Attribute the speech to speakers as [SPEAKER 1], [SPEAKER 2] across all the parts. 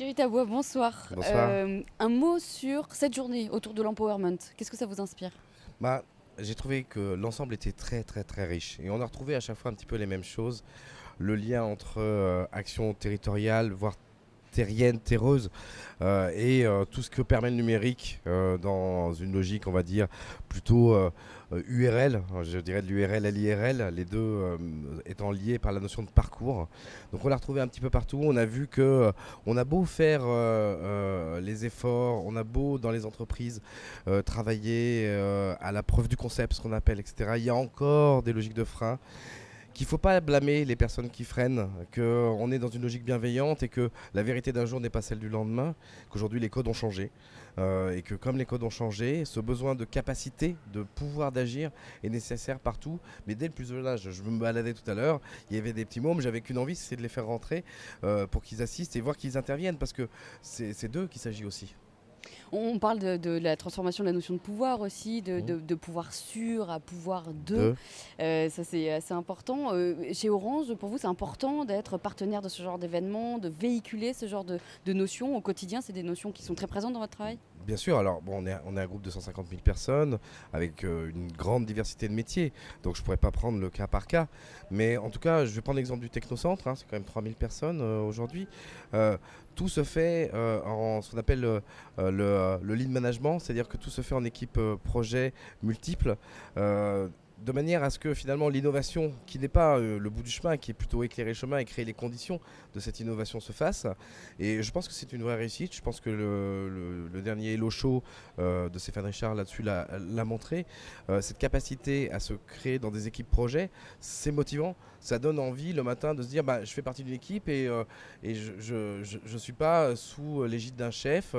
[SPEAKER 1] Thierry Tabois, bonsoir. bonsoir. Euh, un mot sur cette journée autour de l'empowerment. Qu'est-ce que ça vous inspire
[SPEAKER 2] bah, J'ai trouvé que l'ensemble était très très très riche et on a retrouvé à chaque fois un petit peu les mêmes choses. Le lien entre euh, action territoriale, voire terrienne, terreuse, euh, et euh, tout ce que permet le numérique euh, dans une logique, on va dire, plutôt URL, hein, je dirais de l'URL à l'IRL, les deux étant liés par la notion de parcours. Donc on l'a retrouvé un petit peu partout, on a vu que on a beau faire les efforts, on a beau dans les entreprises travailler à la preuve du concept, ce qu'on appelle, etc. Il y a encore des logiques de frein qu'il ne faut pas blâmer les personnes qui freinent, qu'on est dans une logique bienveillante et que la vérité d'un jour n'est pas celle du lendemain, qu'aujourd'hui les codes ont changé. Euh, et que comme les codes ont changé, ce besoin de capacité, de pouvoir d'agir est nécessaire partout. Mais dès le plus jeune âge, je me baladais tout à l'heure, il y avait des petits mômes, j'avais qu'une envie, c'est de les faire rentrer euh, pour qu'ils assistent et voir qu'ils interviennent, parce que c'est d'eux qu'il s'agit aussi.
[SPEAKER 1] On parle de, la transformation de la notion de pouvoir aussi, de, mmh. pouvoir sûr à pouvoir de. Euh, ça, c'est assez important. Euh, chez Orange, pour vous, c'est important d'être partenaire de ce genre d'événement, de véhiculer ce genre de, notions au quotidien. C'est des notions qui sont très présentes dans votre travail
[SPEAKER 2] Bien sûr, alors bon, on, est, un groupe de 150 000 personnes avec euh, une grande diversité de métiers, donc je ne pourrais pas prendre le cas par cas. Mais en tout cas, je vais prendre l'exemple du Technocentre, hein, c'est quand même 3 000 personnes euh, aujourd'hui. Euh, tout se fait en ce qu'on appelle le lead management, c'est-à-dire que tout se fait en équipe projet multiple de manière à ce que finalement l'innovation, qui n'est pas euh, le bout du chemin, qui est plutôt éclairer le chemin et créer les conditions de cette innovation se fasse. Et je pense que c'est une vraie réussite. Je pense que le, dernier Hello Show euh, de Stéphane Richard là-dessus l'a montré. Euh, cette capacité à se créer dans des équipes projets, c'est motivant. Ça donne envie le matin de se dire bah, je fais partie d'une équipe et, et je ne suis pas sous l'égide d'un chef.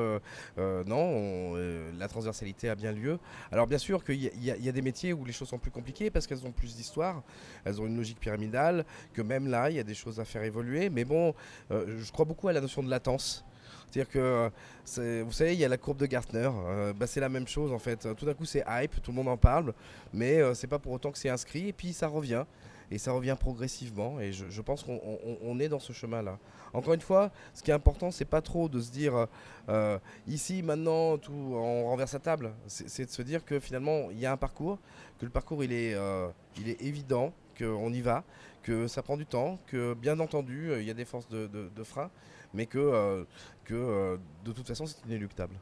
[SPEAKER 2] non, la transversalité a bien lieu. Alors bien sûr qu'il y, y, a des métiers où les choses sont plus compliquées parce qu'elles ont plus d'histoire, elles ont une logique pyramidale, que même là, il y a des choses à faire évoluer. Mais bon, euh, je crois beaucoup à la notion de latence. C'est-à-dire que, vous savez, il y a la courbe de Gartner. Euh, bah, c'est la même chose en fait. Tout d'un coup, c'est hype, tout le monde en parle, mais euh, c'est pas pour autant que c'est inscrit. Et puis ça revient et ça revient progressivement. Et je, pense qu'on est dans ce chemin-là. Encore une fois, ce qui est important, c'est pas trop de se dire euh, euh, ici, maintenant, tout, on renverse la table. C'est de se dire que finalement, il y a un parcours, que le parcours, il est, euh, il est évident, qu'on y va, que ça prend du temps, que bien entendu, il y a des forces de, frein, mais que, que de toute façon, c'est inéluctable.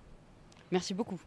[SPEAKER 1] Merci beaucoup.